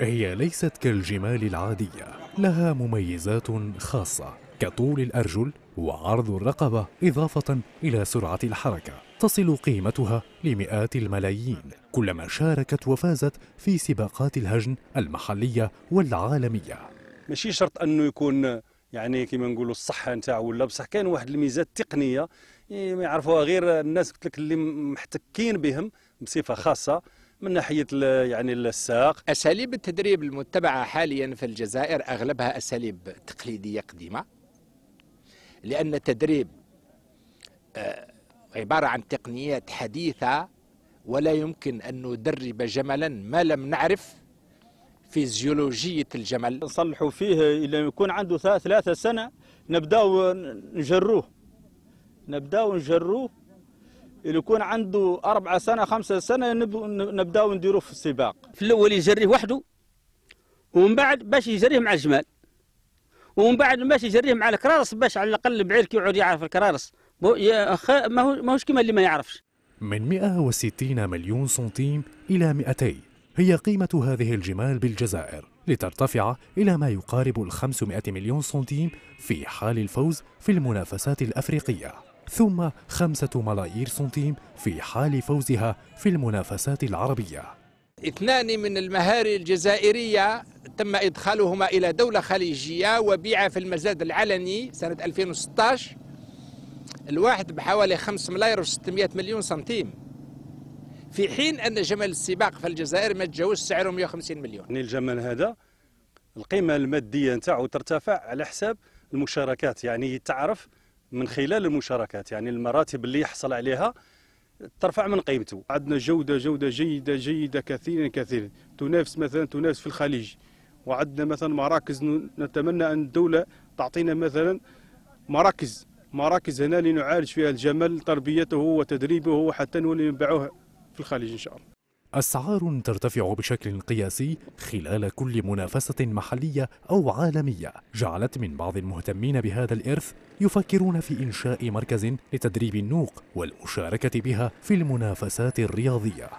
هي ليست كالجمال العادية لها مميزات خاصة كطول الأرجل وعرض الرقبة إضافة إلى سرعة الحركة تصل قيمتها لمئات الملايين كلما شاركت وفازت في سباقات الهجن المحلية والعالمية ماشي شرط أنه يكون يعني كما نقولوا الصحة نتاع ولا بصح كاين واحد الميزات التقنية إيه، ما يعرفوها غير الناس قلت لك اللي محتكين بهم بصفة خاصة من ناحيه يعني الساق اساليب التدريب المتبعه حاليا في الجزائر اغلبها اساليب تقليديه قديمه لان التدريب آه، عباره عن تقنيات حديثه ولا يمكن ان ندرب جملا ما لم نعرف فيزيولوجيه الجمل نصلحوا فيه الى يكون عنده ثلاثة سنه نبداو نجروه نبداو نجروه اللي يكون عنده أربعة سنة خمسة سنة نبداو نديروه في السباق في الأول يجريه وحده ومن بعد باش يجريه مع الجمال ومن بعد باش يجريه مع الكرارس باش على الأقل بعيرك يقعد يعرف الكرارس ماهوش كما اللي ما يعرفش من 160 مليون سنتيم إلى 200 هي قيمة هذه الجمال بالجزائر لترتفع إلى ما يقارب ال 500 مليون سنتيم في حال الفوز في المنافسات الأفريقية ثم خمسة ملايير سنتيم في حال فوزها في المنافسات العربية اثنان من المهاري الجزائرية تم إدخالهما إلى دولة خليجية وبيع في المزاد العلني سنة 2016 الواحد بحوالي 5 ملاير و600 مليون سنتيم في حين أن جمل السباق في الجزائر ما تجاوز سعره 150 مليون يعني الجمل هذا القيمة المادية نتاعو ترتفع على حساب المشاركات يعني تعرف من خلال المشاركات يعني المراتب اللي يحصل عليها ترفع من قيمته عندنا جودة جودة جيدة جيدة كثيرا كثيرا تنافس مثلا تنافس في الخليج وعندنا مثلا مراكز نتمنى أن الدولة تعطينا مثلا مراكز مراكز هنا لنعالج فيها الجمل تربيته وتدريبه حتى نولي نبيعوه في الخليج إن شاء الله أسعار ترتفع بشكل قياسي خلال كل منافسة محلية أو عالمية جعلت من بعض المهتمين بهذا الإرث يفكرون في إنشاء مركز لتدريب النوق والمشاركة بها في المنافسات الرياضية